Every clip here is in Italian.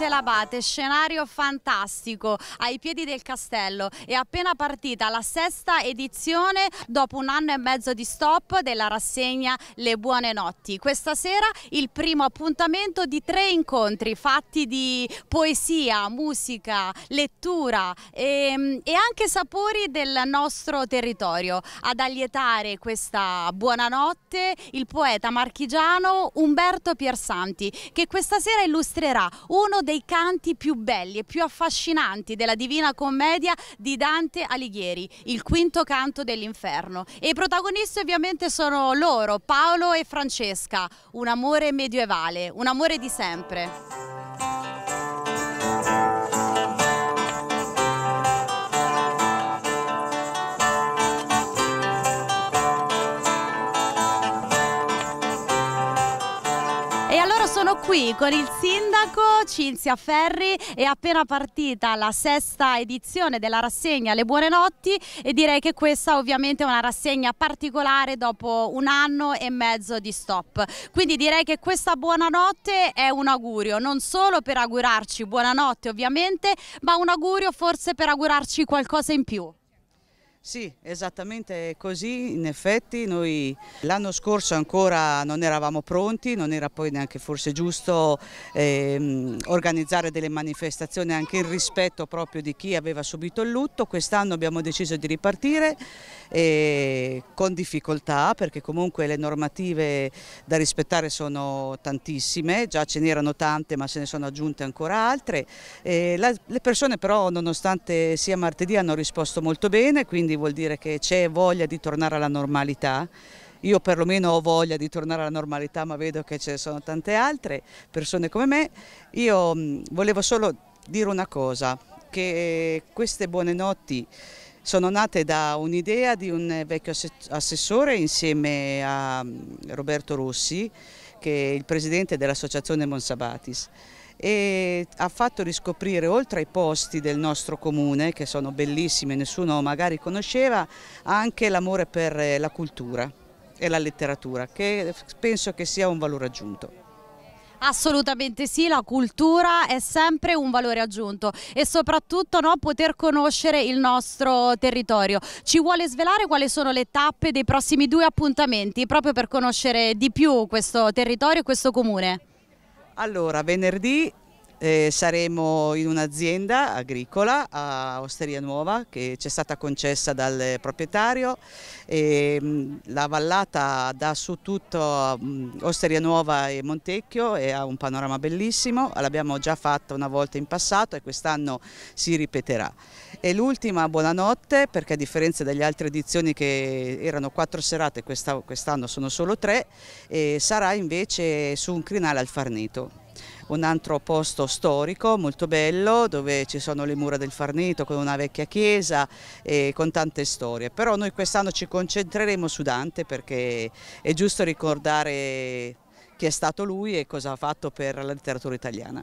Monte Labate, scenario fantastico ai piedi del castello. È appena partita la sesta edizione dopo un anno e mezzo di stop della rassegna Le Buone Notti. Questa sera il primo appuntamento di tre incontri fatti di poesia, musica, lettura e, ehm, e anche sapori del nostro territorio. Ad allietare questa buonanotte il poeta marchigiano Umberto Piersanti che questa sera illustrerà uno dei dei canti più belli e più affascinanti della Divina Commedia di Dante Alighieri, il quinto canto dell'inferno. E i protagonisti ovviamente sono loro, Paolo e Francesca, un amore medievale, un amore di sempre. sono qui con il sindaco Cinzia Ferri, è appena partita la sesta edizione della rassegna Le Buone Notti e direi che questa ovviamente è una rassegna particolare dopo un anno e mezzo di stop. Quindi direi che questa buonanotte è un augurio, non solo per augurarci buonanotte ovviamente, ma un augurio forse per augurarci qualcosa in più. Sì, esattamente così, in effetti noi l'anno scorso ancora non eravamo pronti, non era poi neanche forse giusto ehm, organizzare delle manifestazioni anche in rispetto proprio di chi aveva subito il lutto, quest'anno abbiamo deciso di ripartire eh, con difficoltà perché comunque le normative da rispettare sono tantissime, già ce n'erano tante ma se ne sono aggiunte ancora altre, eh, la, le persone però nonostante sia martedì hanno risposto molto bene, quindi quindi vuol dire che c'è voglia di tornare alla normalità. Io perlomeno ho voglia di tornare alla normalità, ma vedo che ce ne sono tante altre persone come me. Io volevo solo dire una cosa, che queste buone notti sono nate da un'idea di un vecchio assessore insieme a Roberto Rossi, che è il presidente dell'associazione Monsabatis e ha fatto riscoprire oltre ai posti del nostro comune che sono bellissimi e nessuno magari conosceva anche l'amore per eh, la cultura e la letteratura che penso che sia un valore aggiunto. Assolutamente sì, la cultura è sempre un valore aggiunto e soprattutto no, poter conoscere il nostro territorio. Ci vuole svelare quali sono le tappe dei prossimi due appuntamenti proprio per conoscere di più questo territorio e questo comune? Allora, venerdì eh, saremo in un'azienda agricola a Osteria Nuova che ci è stata concessa dal proprietario. E, mm, la vallata dà su tutto mh, mm, Osteria Nuova e Montecchio e ha un panorama bellissimo, l'abbiamo già fatta una volta in passato e quest'anno si ripeterà. E l'ultima buonanotte perché a differenza delle altre edizioni che erano quattro serate, quest'anno sono solo tre, sarà invece su un crinale al Farneto un altro posto storico molto bello dove ci sono le mura del Farneto con una vecchia chiesa e con tante storie. Però noi quest'anno ci concentreremo su Dante perché è giusto ricordare chi è stato lui e cosa ha fatto per la letteratura italiana.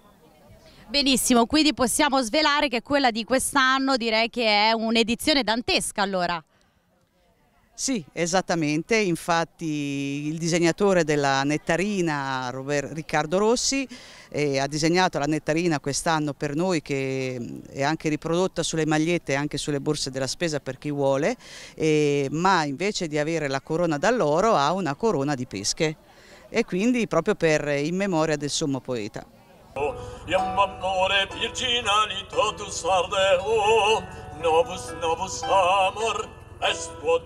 Benissimo, quindi possiamo svelare che quella di quest'anno direi che è un'edizione dantesca allora. Sì, esattamente, infatti il disegnatore della nettarina Robert, Riccardo Rossi eh, ha disegnato la nettarina quest'anno per noi che mm, è anche riprodotta sulle magliette e anche sulle borse della spesa per chi vuole, eh, ma invece di avere la corona d'alloro ha una corona di pesche e quindi proprio per eh, in memoria del sommo poeta. Oh, oh, novus, novus amor, Esquod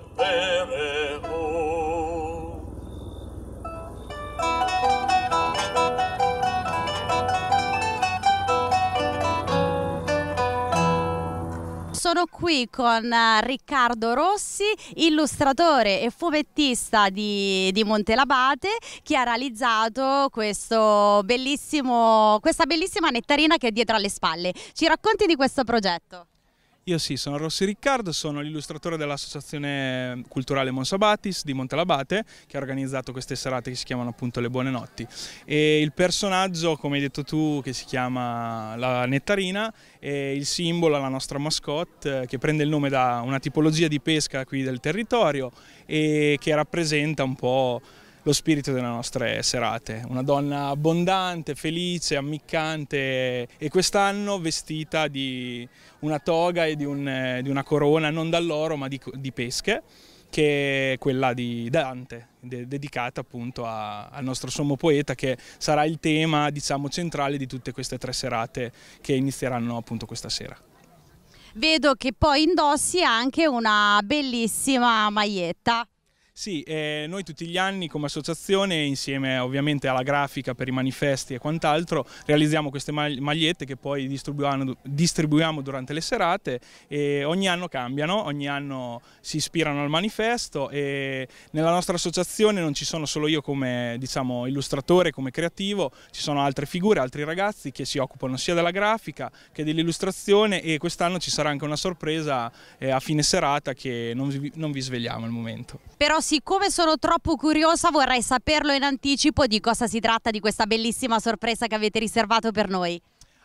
Sono qui con eh, Riccardo Rossi, illustratore e fumettista di, di Montelabate, che ha realizzato questa bellissima nettarina che è dietro alle spalle. Ci racconti di questo progetto? Io sì, sono Rossi Riccardo, sono l'illustratore dell'Associazione Culturale Monsabatis di Montalabate che ha organizzato queste serate che si chiamano appunto Le Buone Notti e il personaggio, come hai detto tu, che si chiama la nettarina è il simbolo, la nostra mascotte eh, che prende il nome da una tipologia di pesca qui del territorio e che rappresenta un po' lo spirito delle nostre serate. Una donna abbondante, felice, ammiccante e quest'anno vestita di una toga e di, un, di una corona non dall'oro ma di, di, pesche che è quella di Dante, de, dedicata appunto a, al nostro sommo poeta che sarà il tema diciamo, centrale di tutte queste tre serate che inizieranno appunto questa sera vedo che poi indossi anche una bellissima maglietta. Sì, eh, noi tutti gli anni come associazione, insieme ovviamente alla grafica per i manifesti e quant'altro, realizziamo queste magliette che poi distribuiamo, distribuiamo, durante le serate e ogni anno cambiano, ogni anno si ispirano al manifesto e nella nostra associazione non ci sono solo io come diciamo, illustratore, come creativo, ci sono altre figure, altri ragazzi che si occupano sia della grafica che dell'illustrazione e quest'anno ci sarà anche una sorpresa eh, a fine serata che non vi, non vi svegliamo al momento. Però siccome sono troppo curiosa vorrei saperlo in anticipo di cosa si tratta di questa bellissima sorpresa che avete riservato per noi.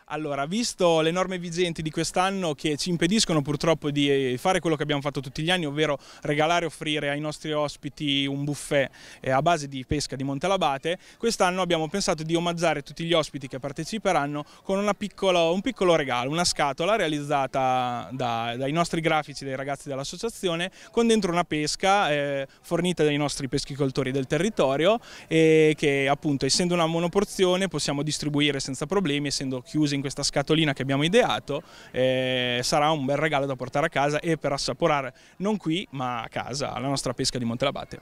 Allora, visto le norme vigenti di quest'anno che ci impediscono purtroppo di eh, fare quello che abbiamo fatto tutti gli anni, ovvero regalare e offrire ai nostri ospiti un buffet eh, a base di pesca di Montalabate, quest'anno abbiamo pensato di omaggiare tutti gli ospiti che parteciperanno con piccolo, un piccolo regalo, una scatola realizzata da, dai nostri grafici, dai ragazzi dell'associazione, con dentro una pesca eh, fornita dai nostri peschicoltori del territorio e che appunto essendo una monoporzione possiamo distribuire senza problemi, essendo chiusi in questa scatolina che abbiamo ideato, eh, sarà un bel regalo da portare a casa e per assaporare non qui ma a casa la nostra pesca di Montelabate.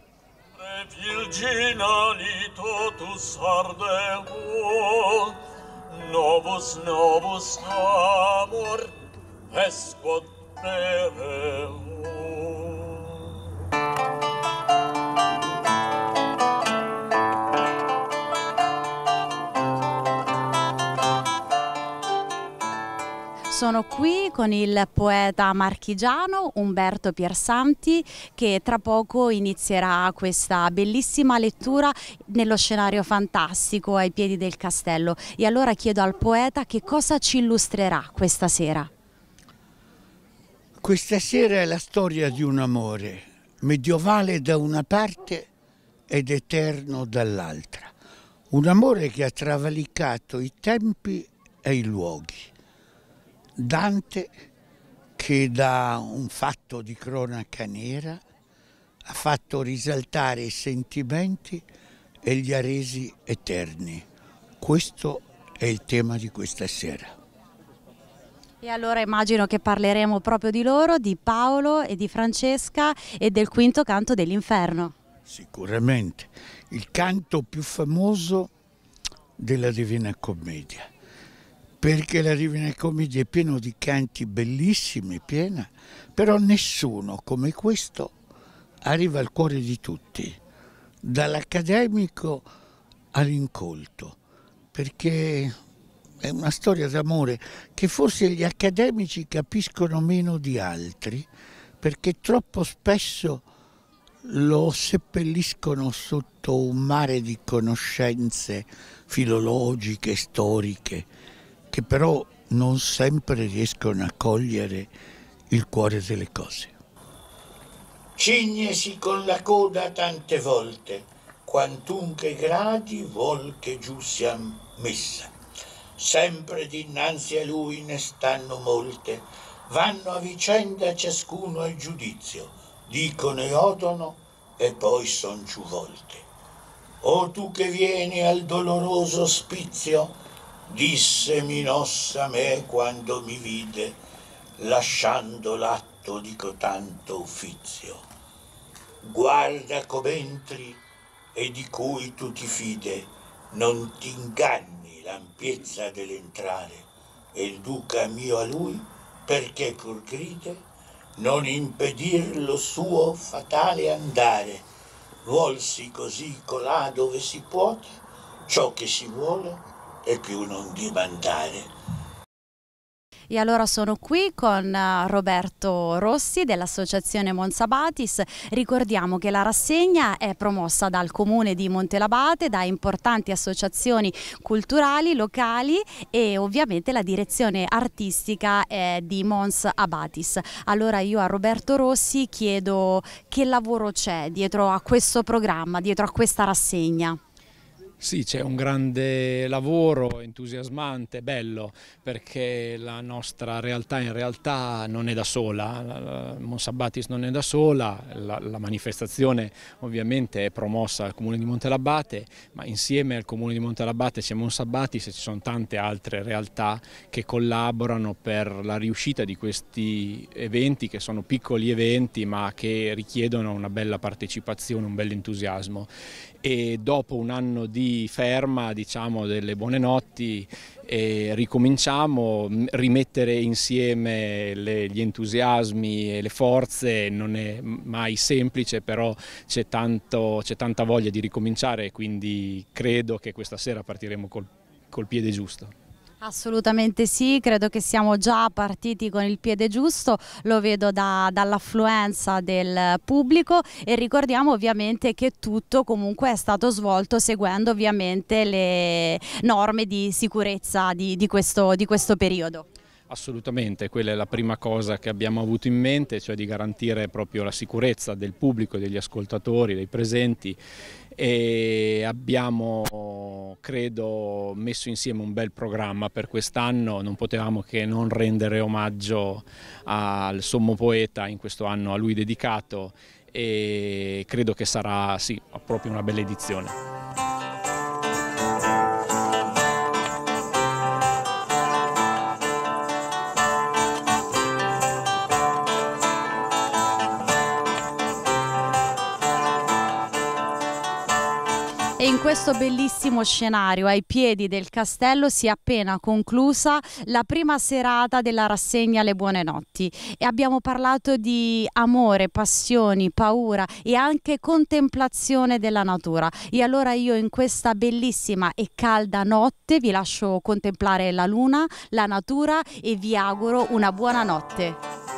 Oh, novus novus amor, pesquat pereo. Sono qui con il poeta marchigiano Umberto Piersanti che tra poco inizierà questa bellissima lettura nello scenario fantastico ai piedi del castello e allora chiedo al poeta che cosa ci illustrerà questa sera. Questa sera è la storia di un amore medievale da una parte ed eterno dall'altra, un amore che ha travalicato i tempi e i luoghi Dante che da un fatto di cronaca nera ha fatto risaltare i sentimenti e li ha resi eterni. Questo è il tema di questa sera. E allora immagino che parleremo proprio di loro, di Paolo e di Francesca e del quinto canto dell'inferno. Sicuramente, il canto più famoso della Divina Commedia perché la Rivina Commedia è piena di canti bellissimi, piena, però nessuno come questo arriva al cuore di tutti, dall'accademico all'incolto, perché è una storia d'amore che forse gli accademici capiscono meno di altri, perché troppo spesso lo seppelliscono sotto un mare di conoscenze filologiche, storiche, che però non sempre riescono a cogliere il cuore delle cose. Cignesi con la coda tante volte, quantunque gradi vuol che giù sia messa. Sempre dinanzi a lui ne stanno molte, vanno a vicenda ciascuno al giudizio, dicono e odono e poi son giù volte. O tu che vieni al doloroso ospizio, disse Minossa a me quando mi vide, lasciando l'atto di cotanto uffizio. Guarda com'entri e di cui tu ti fide, non t'inganni l'ampiezza dell'entrare, e il duca mio a lui, perché pur gride, non impedir lo suo fatale andare, vuolsi così colà dove si può ciò che si vuole e più non dimandare. E allora sono qui con eh, Roberto Rossi dell'associazione Monsabatis. Ricordiamo che la rassegna è promossa dal comune di Montelabate, da importanti associazioni culturali locali e ovviamente la direzione artistica è eh, di Mons Abatis. Allora io a Roberto Rossi chiedo che lavoro c'è dietro a questo programma, dietro a questa rassegna. Sì, c'è un grande lavoro entusiasmante, bello, perché la nostra realtà in realtà non è da sola, Monsabbatis non è da sola, la, la, manifestazione ovviamente è promossa al Comune di Montelabate, ma insieme al Comune di Montelabate c'è Monsabbatis e ci sono tante altre realtà che collaborano per la riuscita di questi eventi, che sono piccoli eventi ma che richiedono una bella partecipazione, un bell'entusiasmo. E dopo un anno di ferma, diciamo, delle buone notti e ricominciamo, rimettere insieme le, gli entusiasmi e le forze non è mai semplice, però c'è tanta voglia di ricominciare, quindi credo che questa sera partiremo col, col piede giusto. Assolutamente sì, credo che siamo già partiti con il piede giusto, lo vedo da, dall'affluenza del pubblico e ricordiamo ovviamente che tutto comunque è stato svolto seguendo ovviamente le norme di sicurezza di, di, questo, di questo periodo. Assolutamente, quella è la prima cosa che abbiamo avuto in mente, cioè di garantire proprio la sicurezza del pubblico, degli ascoltatori, dei presenti e abbiamo credo, messo insieme un bel programma per quest'anno, non potevamo che non rendere omaggio al sommo poeta in questo anno a lui dedicato e credo che sarà sì, proprio una bella edizione. E in questo bellissimo scenario, ai piedi del castello, si è appena conclusa la prima serata della rassegna Le Buone Notti e abbiamo parlato di amore, passioni, paura e anche contemplazione della natura. E allora io in questa bellissima e calda notte vi lascio contemplare la luna, la natura e vi auguro una buona notte.